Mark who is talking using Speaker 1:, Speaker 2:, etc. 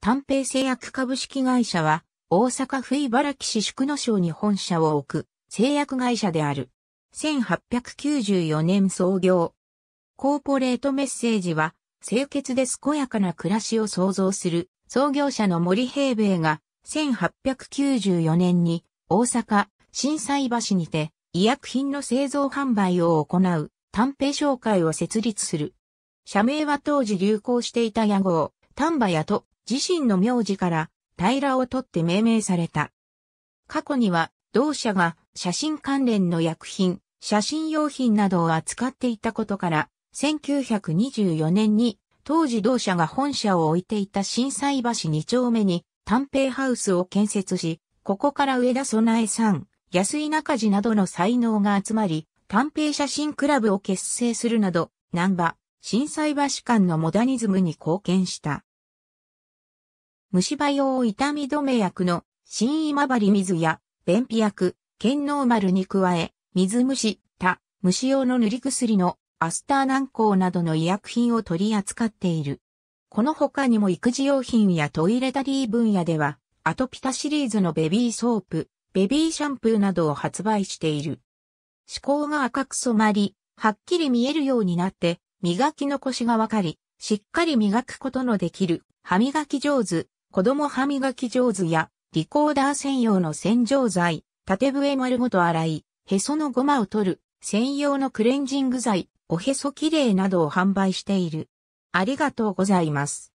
Speaker 1: 丹平製薬株式会社は、大阪府茨城市宿野省に本社を置く製薬会社である。1894年創業。コーポレートメッセージは、清潔で健やかな暮らしを創造する創業者の森平米が1894年に大阪震災橋にて医薬品の製造販売を行う丹平商会を設立する。社名は当時流行していた屋号、丹波屋と自身の名字から平を取って命名された。過去には同社が写真関連の薬品、写真用品などを扱っていたことから、1924年に当時同社が本社を置いていた震災橋2丁目に短平ハウスを建設し、ここから上田備えさん、安井中寺などの才能が集まり、短平写真クラブを結成するなど、南波、震災橋間のモダニズムに貢献した。虫歯用痛み止め薬の新今治水や便秘薬、健脳丸に加え、水虫、他、虫用の塗り薬のアスター軟膏などの医薬品を取り扱っている。この他にも育児用品やトイレタリー分野では、アトピタシリーズのベビーソープ、ベビーシャンプーなどを発売している。思考が赤く染まり、はっきり見えるようになって、磨き残しがわかり、しっかり磨くことのできる、歯磨き上手、子供歯磨き上手や、リコーダー専用の洗浄剤、縦笛丸ごと洗い、へそのゴマを取る、専用のクレンジング剤、おへそきれいなどを販売している。ありがとうございます。